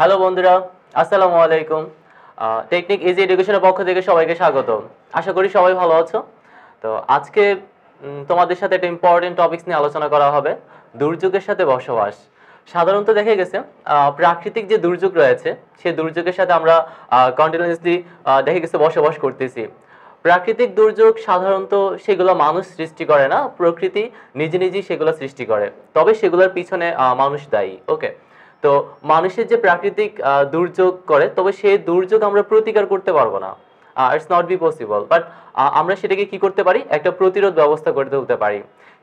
hello বন্ধুরা আসসালামু আলাইকুম টেকনিক ইজি এডুকেশনের পক্ষ থেকে সবাইকে স্বাগত আশা করি সবাই ভালো আছো তো আজকে তোমাদের সাথে একটা ইম্পর্টেন্ট টপিক্স নিয়ে আলোচনা করা হবে দুর্যোগের সাথে বসবাস সাধারণত দেখা গেছে প্রাকৃতিক যে দুর্যোগ রয়েছে সেই দুর্যোগের সাথে আমরা কন্টিনিউসলি দেখা গেছে বসবাস করতেছি প্রাকৃতিক দুর্যোগ সাধারণত সেগুলো মানুষ সৃষ্টি করে না প্রকৃতি নিজে নিজেই সেগুলো সৃষ্টি করে তবে সেগুলোর পিছনে মানুষ দায়ী ওকে তো মানুষের যে প্রাকৃতিক দুর্যোগ করে তবে সেই দুর্যোগ আমরা প্রতিকার করতে পারবো না it's not be possible but আমরা সেটাকে কি করতে পারি একটা প্রতিরোধ ব্যবস্থা করে তুলতে পারি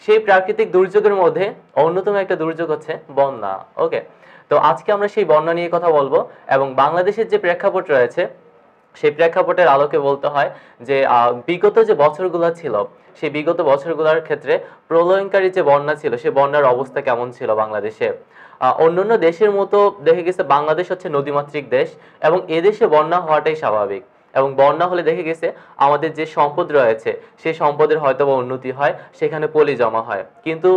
সেই প্রাকৃতিক দুর্যোগের মধ্যে অন্যতম একটা দুর্যোগ হচ্ছে বন্যা ওকে তো আজকে আমরা সেই বন্যা নিয়ে কথা বলবো এবং বাংলাদেশের যে প্রেক্ষাপট রয়েছে সেই প্রেক্ষাপটের আলোকে বলতে হয় যে বিগত যে বছরগুলো ছিল সেই বিগত বছরগুলোর ক্ষেত্রে প্রলয়নকারী যে বন্যা ছিল সেই বন্যার অবস্থা কেমন ছিল বাংলাদেশে অন্যান্য দেশের মতো দেখে গেছে বাংলাদেশ হচ্ছে নদীমাতৃক দেশ এবং এদেশে বন্যা হওয়াটাই স্বাভাবিক এবং বন্যা হলে দেখে গেছে আমাদের যে সম্পদ রয়েছে সেই সম্পদের হয়তো বা উন্নতি হয় সেখানে পলি জমা হয় কিন্তু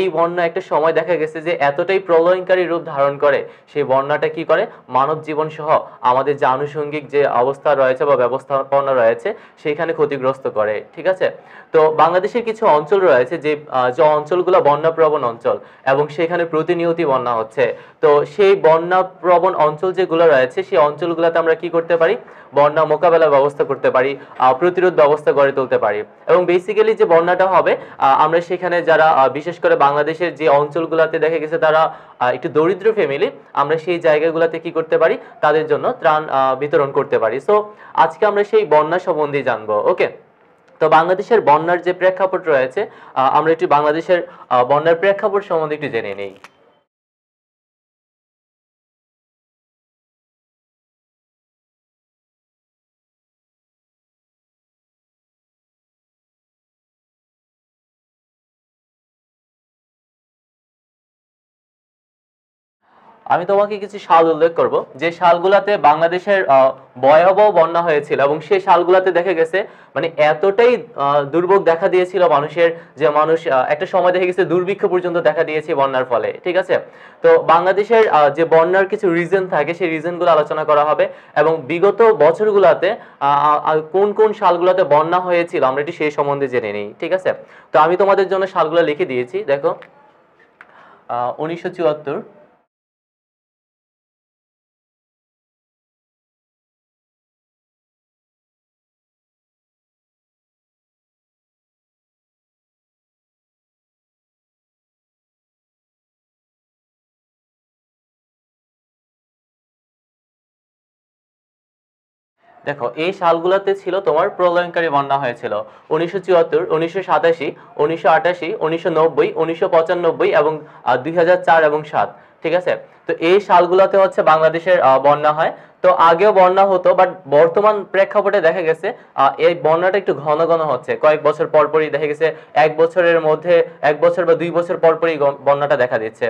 এই বন্যা একটা সময় দেখা গেছে যে এতটাই প্রলয়নকারী রূপ ধারণ করে সেই বন্যাটা কি করে মানব জীবন সহ আমাদের যে আনুষঙ্গিক যে অবস্থা রয়েছে বা ব্যবস্থাপনা রয়েছে সেখানে ক্ষতিগ্রস্ত করে ঠিক আছে তো বাংলাদেশের কিছু অঞ্চল রয়েছে যে যে অঞ্চলগুলো বন্যাপ্রবণ অঞ্চল এবং সেখানে প্রতিনিয়তি বন্যা হচ্ছে তো সেই বন্যাপ্রবণ অঞ্চল যেগুলো রয়েছে সেই অঞ্চলগুলোতে আমরা কি করতে পারি বন্যা মোকাবেলা ব্যবস্থা করতে পারি প্রতিরোধ ব্যবস্থা গড়ে তুলতে পারি এবং বেসিক্যালি যে বন্যাটা হবে আমরা সেখানে যারা বিশেষ করে বাংলাদেশের যে অঞ্চলগুলোতে দেখা গেছে তারা একটু দরিদ্র ফ্যামিলি আমরা সেই জায়গাগুলোতে কি করতে পারি তাদের জন্য ত্রাণ বিতরণ করতে পারি সো আজকে আমরা সেই বন্যা সম্বন্ধে জানবো ওকে তো বাংলাদেশের বন্যার যে প্রেক্ষাপট রয়েছে আমরা একটু বাংলাদেশের বন্যার প্রেক্ষাপট সম্বন্ধে একটু জেনে নিই আমি তোমাকে কিছু সাল উল্লেখ করব যে সালগুলাতে বাংলাদেশের ভয়াবহ বন্যা হয়েছিল এবং সেই সালগুলাতে দেখা গেছে মানে এতটাই দুর্ভোগ দেখা দিয়েছিল মানুষের যে মানুষ একটা সময় দেখে গেছে দুর্ভিক্ষ পর্যন্ত দেখা দিয়েছে বন্যার ফলে ঠিক আছে তো বাংলাদেশের যে বন্যার কিছু রিজন থাকে সেই রিজনগুলো আলোচনা করা হবে এবং বিগত বছরগুলাতে কোন কোন সালগুলোতে বন্যা হয়েছিল আমরা এটি সেই সম্বন্ধে জেনে নিই ঠিক আছে তো আমি তোমাদের জন্য সালগুলো লিখে দিয়েছি দেখো উনিশশো চুয়াত্তর দেখো এই সালগুলোতে ছিল তোমার প্রলয়ঙ্কারী বন্যা হয়েছিল উনিশশো চুয়াত্তর উনিশশো সাতাশি উনিশশো আটাশি উনিশশো নব্বই উনিশশো পঁচানব্বই এবং দুই চার এবং সাত ঠিক আছে তো এই সালগুলোতে হচ্ছে বাংলাদেশের বন্যা হয় তো আগেও বন্যা হতো বাট বর্তমান প্রেক্ষাপটে দেখা গেছে এই বন্যাটা একটু ঘন ঘন হচ্ছে কয়েক বছর পরপরই দেখা গেছে এক বছরের মধ্যে এক বছর বা দুই বছর পরপরই বন্যাটা দেখা দিচ্ছে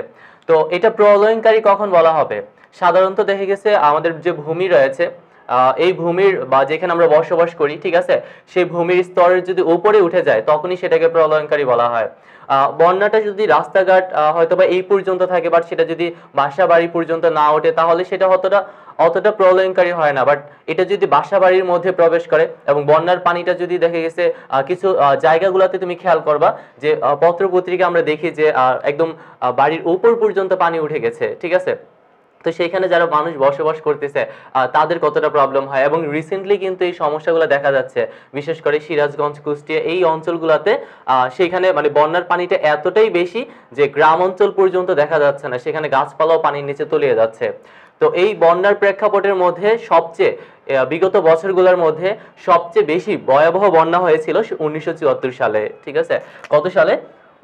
তো এটা প্রলয়নকারী কখন বলা হবে সাধারণত দেখা গেছে আমাদের যে ভূমি রয়েছে এই ভূমির বা যেখানে আমরা বসবাস করি ঠিক আছে সেই ভূমির স্তরের যদি উপরে উঠে যায় তখনই সেটাকে প্রলয়নকারী বলা হয় বন্যাটা যদি রাস্তাঘাট হয়তো বা এই পর্যন্ত থাকে বাট সেটা যদি বাসা বাড়ি পর্যন্ত না ওঠে তাহলে সেটা অতটা অতটা প্রলয়নকারী হয় না বাট এটা যদি বাসা বাড়ির মধ্যে প্রবেশ করে এবং বন্যার পানিটা যদি দেখা গেছে কিছু জায়গাগুলোতে তুমি খেয়াল করবা যে পত্র পত্রিকা আমরা দেখি যে একদম বাড়ির উপর পর্যন্ত পানি উঠে গেছে ঠিক আছে তো সেখানে যারা মানুষ বসবাস করতেছে তাদের কতটা প্রবলেম হয় এবং রিসেন্টলি কিন্তু এই সমস্যাগুলো দেখা যাচ্ছে বিশেষ করে সিরাজগঞ্জ কুষ্টিয়া এই অঞ্চলগুলোতে সেখানে মানে বন্যার পানিটা এতটাই বেশি যে গ্রাম অঞ্চল পর্যন্ত দেখা যাচ্ছে না সেখানে গাছপালাও পানির নিচে তলিয়ে যাচ্ছে তো এই বন্যার প্রেক্ষাপটের মধ্যে সবচেয়ে বিগত বছরগুলোর মধ্যে সবচেয়ে বেশি ভয়াবহ বন্যা হয়েছিল উনিশশো সালে ঠিক আছে কত সালে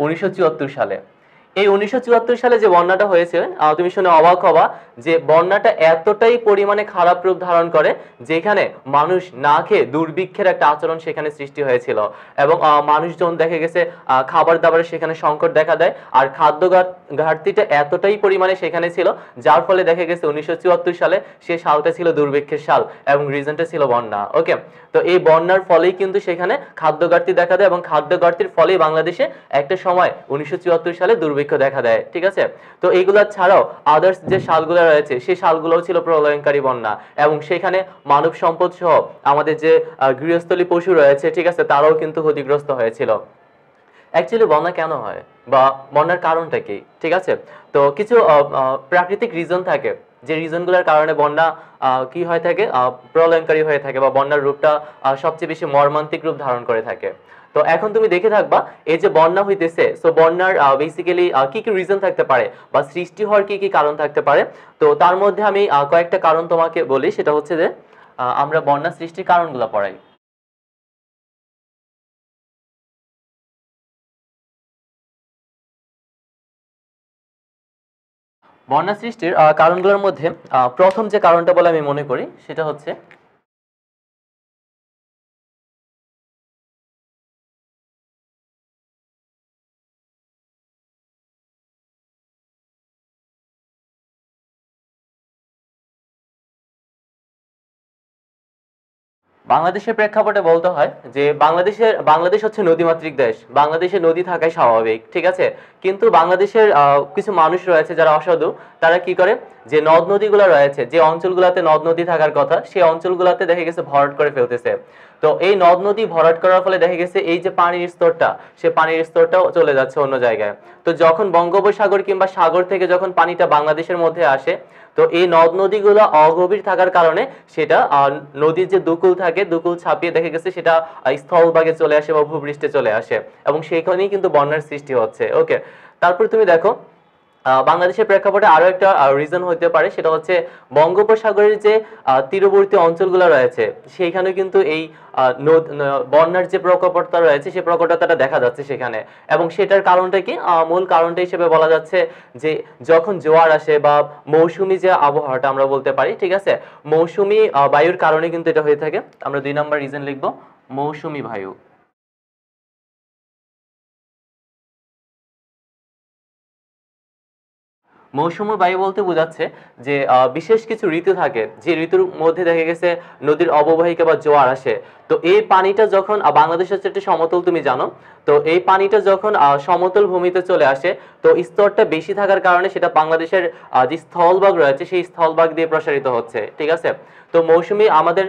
উনিশশো সালে এই উনিশশো সালে যে বন্যাটা হয়েছে তুমি শুনে অবাক হবা যে বন্যাটা এতটাই পরিমাণে খারাপ রূপ ধারণ করে যেখানে মানুষ না খেয়ে দুর্ভিক্ষের একটা আচরণ সেখানে সৃষ্টি হয়েছিল এবং মানুষজন দেখে গেছে খাবার দাবারের সেখানে সংকট দেখা দেয় আর খাদ্য ঘাটতিটা এতটাই পরিমাণে সেখানে ছিল যার ফলে দেখে গেছে উনিশশো সালে সে সালটা ছিল দুর্ভিক্ষের সাল এবং রিজনটা ছিল বন্যা ওকে তো এই বন্যার ফলেই কিন্তু সেখানে খাদ্য ঘাটতি দেখা দেয় এবং খাদ্য ঘাটতির ফলেই বাংলাদেশে একটা সময় উনিশশো সালে দুর্ভিক্ষ দুর্ভিক্ষ দেখা দেয় ঠিক আছে তো এইগুলা ছাড়াও আদার্স যে সালগুলো রয়েছে সেই সালগুলোও ছিল প্রলয়নকারী বন্যা এবং সেখানে মানব সম্পদ সহ আমাদের যে গৃহস্থলী পশু রয়েছে ঠিক আছে তারাও কিন্তু ক্ষতিগ্রস্ত হয়েছিল অ্যাকচুয়ালি বন্যা কেন হয় বা বন্যার কারণটা কি ঠিক আছে তো কিছু প্রাকৃতিক রিজন থাকে যে রিজনগুলোর কারণে বন্যা কি হয়ে থাকে প্রলয়নকারী হয়ে থাকে বা বন্যার রূপটা সবচেয়ে বেশি মর্মান্তিক রূপ ধারণ করে থাকে তো এখন তুমি দেখে থাকবা এই যে বন্যা হইতেছে সো বন্যার বেসিক্যালি কি কি রিজন থাকতে পারে বা সৃষ্টি হওয়ার কি কি কারণ থাকতে পারে তো তার মধ্যে আমি কয়েকটা কারণ তোমাকে বলি সেটা হচ্ছে যে আমরা বন্যা সৃষ্টির কারণগুলো পড়াই বন্যা সৃষ্টির কারণগুলোর মধ্যে প্রথম যে কারণটা বলে আমি মনে করি সেটা হচ্ছে বাংলাদেশের প্রেক্ষাপটে বলতে হয় যে বাংলাদেশের বাংলাদেশ হচ্ছে নদীমাতৃক দেশ বাংলাদেশে নদী থাকাই স্বাভাবিক ঠিক আছে কিন্তু বাংলাদেশের কিছু মানুষ রয়েছে যারা অসাধু তারা কি করে যে নদ নদীগুলো রয়েছে যে অঞ্চলগুলোতে নদ নদী থাকার কথা সেই অঞ্চলগুলোতে দেখা গেছে ভরাট করে ফেলতেছে তো এই নদ নদী ভরাট করার ফলে দেখা গেছে এই যে পানির স্তরটা সে পানির স্তরটাও চলে যাচ্ছে অন্য জায়গায় তো যখন বঙ্গোপসাগর কিংবা সাগর থেকে যখন পানিটা বাংলাদেশের মধ্যে আসে তো এই নদ নদীগুলো অগভীর থাকার কারণে সেটা নদীর যে দুকুল থাকে দুকুল ছাপিয়ে দেখা গেছে সেটা স্থলভাগে চলে আসে বা ভূপৃষ্ঠে চলে আসে এবং সেইখানেই কিন্তু বন্যার সৃষ্টি হচ্ছে ওকে তারপর তুমি দেখো বাংলাদেশের প্রেক্ষাপটে আরও একটা রিজন হতে পারে সেটা হচ্ছে বঙ্গোপসাগরের যে তীরবর্তী অঞ্চলগুলো রয়েছে সেইখানে কিন্তু এই বন্যার যে প্রকটতা রয়েছে সেই প্রকটতাটা দেখা যাচ্ছে সেখানে এবং সেটার কারণটা কি মূল কারণটা হিসেবে বলা যাচ্ছে যে যখন জোয়ার আসে বা মৌসুমি যে আবহাওয়াটা আমরা বলতে পারি ঠিক আছে মৌসুমি বায়ুর কারণে কিন্তু এটা হয়ে থাকে আমরা দুই নম্বর রিজন লিখবো মৌসুমি বায়ু মৌসুমী বায়ু বলতে বোঝাচ্ছে যে বিশেষ কিছু ঋতু থাকে যে ঋতুর মধ্যে দেখা গেছে নদীর অববাহিকা বা জোয়ার আসে তো এই পানিটা যখন বাংলাদেশ হচ্ছে একটা সমতল তুমি জানো তো এই পানিটা যখন সমতল ভূমিতে চলে আসে তো স্তরটা বেশি থাকার কারণে সেটা বাংলাদেশের যে স্থলভাগ রয়েছে সেই স্থলভাগ দিয়ে প্রসারিত হচ্ছে ঠিক আছে তো মৌসুমি আমাদের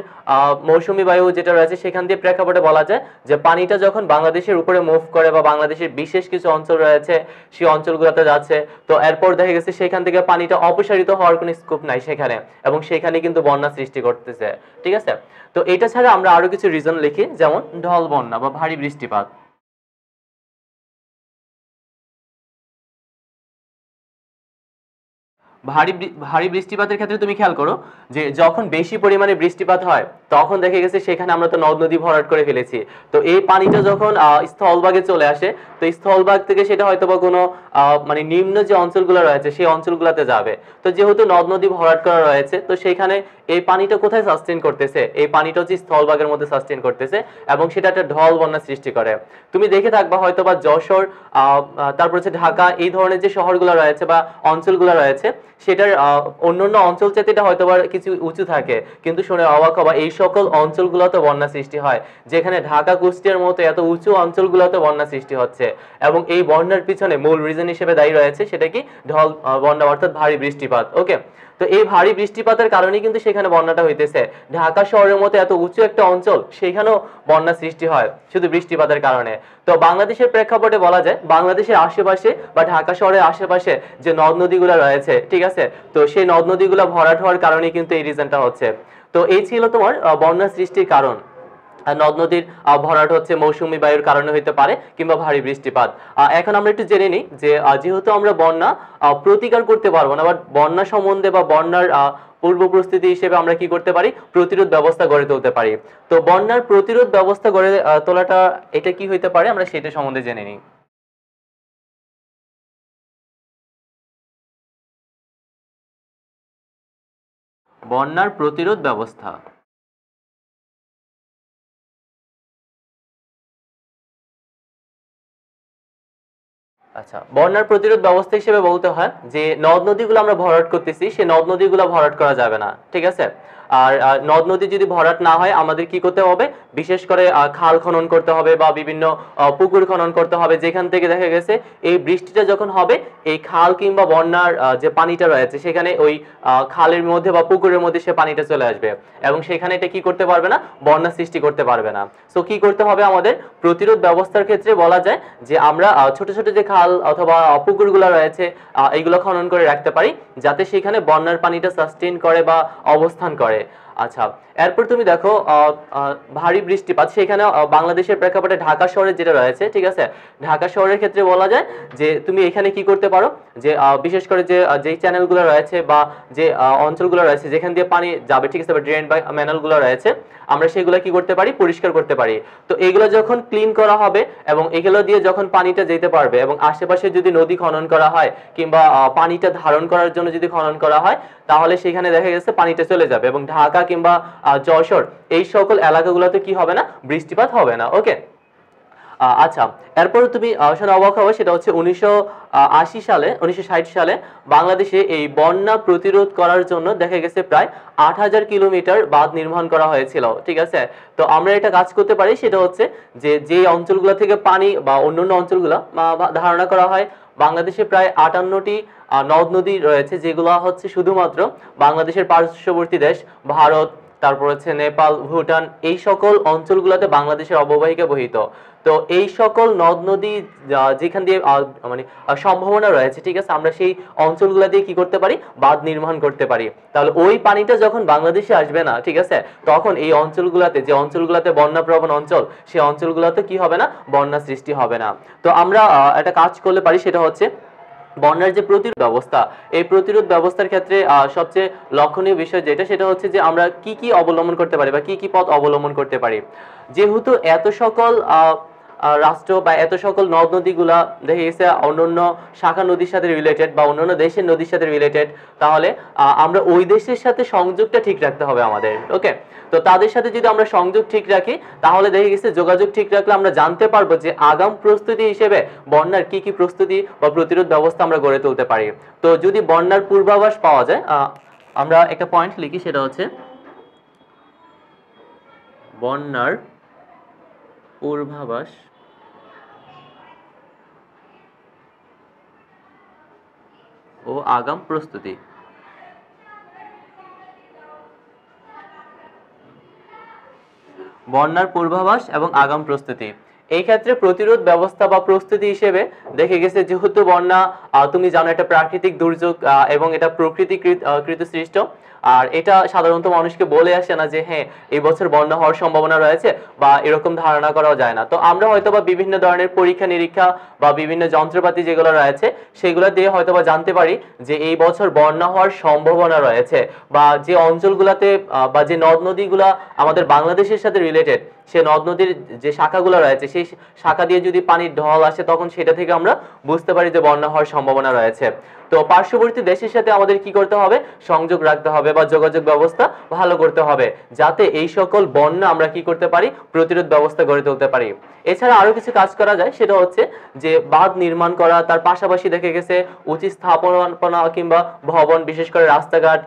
মৌসুমি বায়ু যেটা রয়েছে সেখান দিয়ে প্রেক্ষাপটে বলা যায় যে পানিটা যখন বাংলাদেশের উপরে মুভ করে বা বাংলাদেশের বিশেষ কিছু অঞ্চল রয়েছে সেই অঞ্চলগুলোতে যাচ্ছে তো এরপর দেখা গেছে সেখান থেকে পানিটা অপসারিত হওয়ার কোনো স্কোপ নাই সেখানে এবং সেখানে কিন্তু বন্যা সৃষ্টি করতেছে ঠিক আছে তো এটা ছাড়া আমরা আরো কিছু রিজন লিখি যেমন ঢল বন্যা বা ভারী বৃষ্টিপাত ভারী ভারী বৃষ্টিপাতের ক্ষেত্রে তুমি খেয়াল করো যে যখন বেশি পরিমাণে বৃষ্টিপাত হয় তখন দেখে গেছে সেখানে আমরা তো নদ নদী ভরাট করে ফেলেছি তো এই পানিটা যখন স্থলভাগে চলে আসে তো স্থলভাগ থেকে সেটা হয়তো বা কোনো মানে নিম্ন যে অঞ্চলগুলো রয়েছে সেই অঞ্চলগুলোতে যাবে তো যেহেতু নদ নদী ভরাট করা রয়েছে তো সেখানে এই পানিটা কোথায় সাস্টেন করতেছে এই পানিটা হচ্ছে স্থলভাগের মধ্যে সাস্টেন করতেছে এবং সেটা একটা ঢল বন্যা সৃষ্টি করে তুমি দেখে থাকবা হয়তো বা যশোর তারপর হচ্ছে ঢাকা এই ধরনের যে শহরগুলো রয়েছে বা অঞ্চলগুলো রয়েছে সেটার অন্যান্য অঞ্চল চাইতে এটা হয়তো বা কিছু উঁচু থাকে কিন্তু শুনে অবাক হবা এই সকল অঞ্চলগুলোতে বন্যা সৃষ্টি হয় যেখানে ঢাকা কুষ্টিয়ার মতো এত উঁচু অঞ্চলগুলোতে বন্যা সৃষ্টি হচ্ছে এবং এই বন্যার পিছনে মূল রিজন হিসেবে দায়ী রয়েছে সেটা কি ঢল বন্যা অর্থাৎ ভারী বৃষ্টিপাত ওকে তো এই ভারী বৃষ্টিপাতের কারণে কিন্তু সেখানে বন্যাটা হইতেছে ঢাকা শহরের মতো এত উঁচু একটা অঞ্চল সেখানেও বন্যা সৃষ্টি হয় শুধু বৃষ্টিপাতের কারণে তো বাংলাদেশের প্রেক্ষাপটে বলা যায় বাংলাদেশের আশেপাশে বা ঢাকা শহরের আশেপাশে যে নদ নদীগুলো রয়েছে ঠিক আছে তো সেই নদ নদীগুলো ভরাট হওয়ার কারণে কিন্তু এই রিজনটা হচ্ছে তো এই ছিল তোমার বন্যা সৃষ্টির কারণ হ্যাঁ, নদ নদীর ভরাট হচ্ছে মৌসুমি বায়ুর কারণে হইতে পারে কিংবা ভারী বৃষ্টিপাত এখন আমরা একটু জেনে নিই যে যেহেতু আমরা বন্যা প্রতিকার করতে পারবো না বাট বন্যা সম্বন্ধে বা বন্যার পূর্ব প্রস্তুতি হিসেবে আমরা কি করতে পারি প্রতিরোধ ব্যবস্থা গড়ে তুলতে পারি তো বন্যার প্রতিরোধ ব্যবস্থা গড়ে তোলাটা এটা কি হইতে পারে আমরা সেটা সম্বন্ধে জেনে নিই বন্যার প্রতিরোধ ব্যবস্থা আচ্ছা বন্যার প্রতিরোধ ব্যবস্থা হিসেবে বলতে হয় যে নদ নদীগুলো আমরা ভরাট করতেছি সেই নদ নদীগুলো ভরাট করা যাবে না ঠিক আছে আর নদ নদী যদি ভরাট না হয় আমাদের কি করতে হবে বিশেষ করে খাল খনন করতে হবে বা বিভিন্ন পুকুর খনন করতে হবে যেখান থেকে দেখা গেছে এই বৃষ্টিটা যখন হবে এই খাল কিংবা বন্যার যে পানিটা রয়েছে সেখানে ওই খালের মধ্যে বা পুকুরের মধ্যে সে পানিটা চলে আসবে এবং সেখানে এটা কি করতে পারবে না বন্যা সৃষ্টি করতে পারবে না সো কি করতে হবে আমাদের প্রতিরোধ ব্যবস্থার ক্ষেত্রে বলা যায় যে আমরা ছোট ছোট যে খাল অথবা পুকুরগুলো রয়েছে এইগুলো খনন করে রাখতে পারি যাতে সেখানে বন্যার পানিটা সাস্টেন করে বা অবস্থান করে अच्छा এরপর তুমি দেখো ভারী বৃষ্টিপাত সেখানে বাংলাদেশের প্রেক্ষাপটে ঢাকা শহরে যেটা রয়েছে ঠিক আছে ঢাকা শহরের ক্ষেত্রে বলা যায় যে তুমি এখানে কি করতে পারো যে বিশেষ করে যে যেই চ্যানেলগুলো রয়েছে বা যে অঞ্চলগুলো রয়েছে যেখান দিয়ে পানি যাবে ঠিক আছে বা ড্রেন বা ম্যানালগুলো রয়েছে আমরা সেগুলো কি করতে পারি পরিষ্কার করতে পারি তো এগুলো যখন ক্লিন করা হবে এবং এগুলো দিয়ে যখন পানিটা যেতে পারবে এবং আশেপাশে যদি নদী খনন করা হয় কিংবা পানিটা ধারণ করার জন্য যদি খনন করা হয় তাহলে সেখানে দেখা গেছে পানিটা চলে যাবে এবং ঢাকা কিংবা যশোর এই সকল এলাকাগুলোতে কি হবে না বৃষ্টিপাত হবে না ওকে আচ্ছা এরপরে তুমি শোনো অবাক হবে সেটা হচ্ছে উনিশশো সালে উনিশশো সালে বাংলাদেশে এই বন্যা প্রতিরোধ করার জন্য দেখা গেছে প্রায় আট হাজার কিলোমিটার বাঁধ নির্মাণ করা হয়েছিল ঠিক আছে তো আমরা এটা কাজ করতে পারি সেটা হচ্ছে যে যে অঞ্চলগুলো থেকে পানি বা অন্যান্য অঞ্চলগুলো ধারণা করা হয় বাংলাদেশে প্রায় আটান্নটি নদ নদী রয়েছে যেগুলো হচ্ছে শুধুমাত্র বাংলাদেশের পার্শ্ববর্তী দেশ ভারত তারপর হচ্ছে নেপাল ভুটান এই সকল অঞ্চলগুলোতে বাংলাদেশের অববাহিকা বহিত তো এই সকল নদ নদী যেখান দিয়ে মানে সম্ভাবনা রয়েছে ঠিক আছে আমরা সেই অঞ্চলগুলো দিয়ে কি করতে পারি বাঁধ নির্মাণ করতে পারি তাহলে ওই পানিটা যখন বাংলাদেশে আসবে না ঠিক আছে তখন এই অঞ্চলগুলোতে যে অঞ্চলগুলোতে বন্যা প্রবণ অঞ্চল সেই অঞ্চলগুলোতে কি হবে না বন্যা সৃষ্টি হবে না তো আমরা একটা কাজ করলে পারি সেটা হচ্ছে বন্যার যে প্রতিরোধ ব্যবস্থা এই প্রতিরোধ ব্যবস্থার ক্ষেত্রে সবচেয়ে লক্ষণীয় বিষয় যেটা সেটা হচ্ছে যে আমরা কি কি অবলম্বন করতে পারি বা কি কি পথ অবলম্বন করতে পারি যেহেতু এত সকল রাষ্ট্র বা এত সকল নদ নদীগুলা দেখা গেছে অন্যান্য শাখা নদীর সাথে রিলেটেড বা অন্যান্য দেশের নদীর সাথে রিলেটেড তাহলে আমরা ওই দেশের সাথে সংযোগটা ঠিক রাখতে হবে আমাদের ওকে তো তাদের সাথে যদি আমরা সংযোগ ঠিক রাখি তাহলে দেখা গেছে যোগাযোগ ঠিক রাখলে আমরা জানতে পারবো যে আগাম প্রস্তুতি হিসেবে বন্যার কি কি প্রস্তুতি বা প্রতিরোধ ব্যবস্থা আমরা গড়ে তুলতে পারি তো যদি বন্যার পূর্বাভাস পাওয়া যায় আমরা একটা পয়েন্ট লিখি সেটা হচ্ছে বন্যার পূর্বাভাস ও আগাম প্রস্তুতি বন্যার পূর্বাভাস এবং আগাম প্রস্তুতি এই ক্ষেত্রে প্রতিরোধ ব্যবস্থা বা প্রস্তুতি হিসেবে দেখে গেছে যেহেতু বন্যা তুমি জানো এটা প্রাকৃতিক দুর্যোগ এবং এটা প্রকৃতি কৃত সৃষ্ট আর এটা সাধারণত মানুষকে বলে আসে না যে হ্যাঁ এই বছর বন্যা হওয়ার সম্ভাবনা রয়েছে বা এরকম ধারণা করাও যায় না তো আমরা হয়তো বা বিভিন্ন ধরনের পরীক্ষা নিরীক্ষা বা বিভিন্ন যন্ত্রপাতি যেগুলো রয়েছে সেগুলো দিয়ে হয়তো বা জানতে পারি যে এই বছর বন্যা হওয়ার সম্ভাবনা রয়েছে বা যে অঞ্চলগুলাতে বা যে নদ নদীগুলা আমাদের বাংলাদেশের সাথে রিলেটেড সে নদ নদীর যে শাখাগুলো রয়েছে সেই শাখা দিয়ে যদি পানির ঢল আসে তখন সেটা থেকে আমরা বুঝতে পারি যে বন্যা হওয়ার সম্ভাবনা রয়েছে তো পার্শ্ববর্তী দেশের সাথে আমাদের কি করতে হবে সংযোগ রাখতে হবে বা যোগাযোগ ব্যবস্থা ভালো করতে হবে যাতে এই সকল বন্যা আমরা কি করতে পারি প্রতিরোধ ব্যবস্থা গড়ে তুলতে পারি এছাড়া আরো কিছু কাজ করা যায় সেটা হচ্ছে যে বাঁধ নির্মাণ করা তার পাশাপাশি দেখে গেছে উচিত স্থাপনা কিংবা ভবন বিশেষ করে রাস্তাঘাট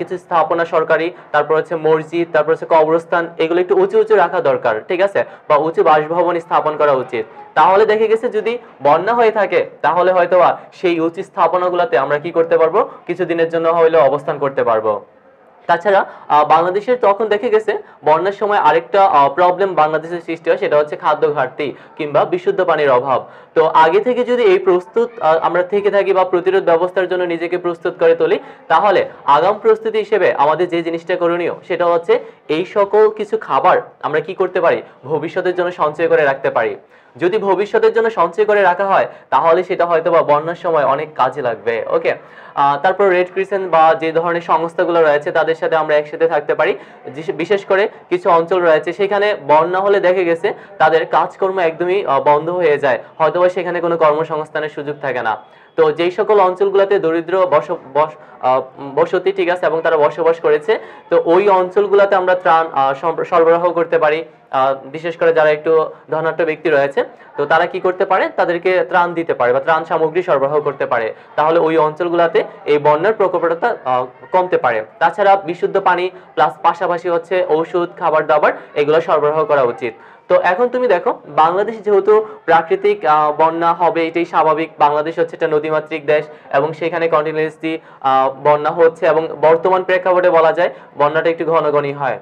কিছু স্থাপনা সরকারি তারপর হচ্ছে মসজিদ তারপর হচ্ছে কবরস্থান এগুলো একটু উঁচু উঁচু রাখা দরকার ঠিক আছে বা উঁচু বাসভবন স্থাপন করা উচিত তাহলে দেখে গেছে যদি বন্যা হয়ে থাকে তাহলে হয়তো সেই উচিত স্থাপনাগুলোতে আমরা কি করতে পারবো কিছুদিনের জন্য হইলে অবস্থান করতে পারবো তাছাড়া বাংলাদেশের তখন দেখে গেছে বন্যার সময় আরেকটা প্রবলেম বাংলাদেশের সৃষ্টি হয় সেটা হচ্ছে খাদ্য ঘাটতি কিংবা বিশুদ্ধ পানির অভাব তো আগে থেকে যদি এই প্রস্তুত আমরা থেকে থাকি বা প্রতিরোধ ব্যবস্থার জন্য নিজেকে প্রস্তুত করে তুলি তাহলে আগাম প্রস্তুতি হিসেবে আমাদের যে জিনিসটা করণীয় সেটা হচ্ছে এই সকল কিছু খাবার আমরা কি করতে পারি ভবিষ্যতের জন্য সঞ্চয় করে রাখতে পারি যদি ভবিষ্যতের জন্য সঞ্চয় করে রাখা হয় তাহলে সেটা হয়তো বা বন্যার সময় অনেক কাজে লাগবে ওকে তারপর রেড ক্রিসেন্ট বা যে ধরনের সংস্থাগুলো রয়েছে তাদের সাথে আমরা একসাথে থাকতে পারি বিশেষ করে কিছু অঞ্চল রয়েছে সেখানে বন্যা হলে দেখে গেছে তাদের কাজকর্ম একদমই বন্ধ হয়ে যায় হয়তোবা সেখানে কোনো কর্মসংস্থানের সুযোগ থাকে না তো যেই সকল অঞ্চলগুলোতে দরিদ্র বসতি ঠিক আছে এবং তারা বসবাস করেছে তো ওই অঞ্চলগুলোতে আমরা ত্রাণ সরবরাহ করতে পারি বিশেষ করে যারা একটু ধনাঢ্য ব্যক্তি রয়েছে তো তারা কি করতে পারে তাদেরকে ত্রাণ দিতে পারে বা ত্রাণ সামগ্রী সরবরাহ করতে পারে তাহলে ওই অঞ্চলগুলোতে এই বন্যার প্রকোপটা কমতে পারে তাছাড়া বিশুদ্ধ পানি প্লাস পাশাপাশি হচ্ছে ঔষধ খাবার দাবার এগুলো সরবরাহ করা উচিত তো এখন তুমি দেখো বাংলাদেশ যেহেতু প্রাকৃতিক বন্যা হবে এটাই স্বাভাবিক বাংলাদেশ হচ্ছে একটা নদীমাতৃক দেশ এবং সেখানে কন্টিনিউসলি বন্যা হচ্ছে এবং বর্তমান প্রেক্ষাপটে বলা যায় বন্যাটা একটু ঘন ঘনই হয়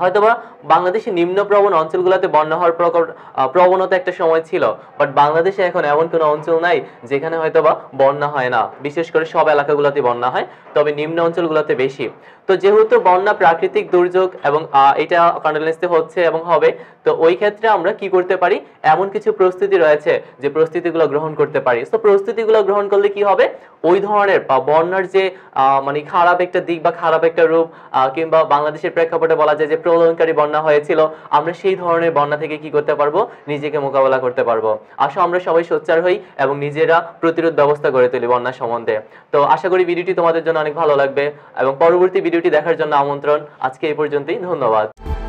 হয়তোবা বাংলাদেশে নিম্ন প্রবণ অঞ্চলগুলোতে বন্যা হওয়ার প্রকট প্রবণতা একটা সময় ছিল বাট বাংলাদেশে এখন এমন কোনো অঞ্চল নাই যেখানে হয়তোবা বন্যা হয় না বিশেষ করে সব এলাকাগুলোতে বন্যা হয় তবে নিম্ন অঞ্চলগুলোতে বেশি তো যেহেতু বন্যা প্রাকৃতিক দুর্যোগ এবং এটা কন্ডালেন্সে হচ্ছে এবং হবে তো ওই ক্ষেত্রে আমরা কি করতে পারি এমন কিছু প্রস্তুতি রয়েছে যে প্রস্তুতিগুলো গ্রহণ করতে পারি তো প্রস্তুতিগুলো গ্রহণ করলে কি হবে ওই ধরনের বা বন্যার যে মানে খারাপ একটা দিক বা খারাপ একটা রূপ কিংবা বাংলাদেশের প্রেক্ষাপটে বলা যায় যে প্রলয়নকারী বন্যা হয়েছিল আমরা সেই ধরনের বন্যা থেকে কি করতে পারবো নিজেকে মোকাবেলা করতে পারবো আসো আমরা সবাই সোচ্চার হই এবং নিজেরা প্রতিরোধ ব্যবস্থা গড়ে তুলি বন্যার সম্বন্ধে তো আশা করি ভিডিওটি তোমাদের জন্য অনেক ভালো লাগবে এবং পরবর্তী ভিডিওটি দেখার জন্য আমন্ত্রণ আজকে এই পর্যন্তই ধন্যবাদ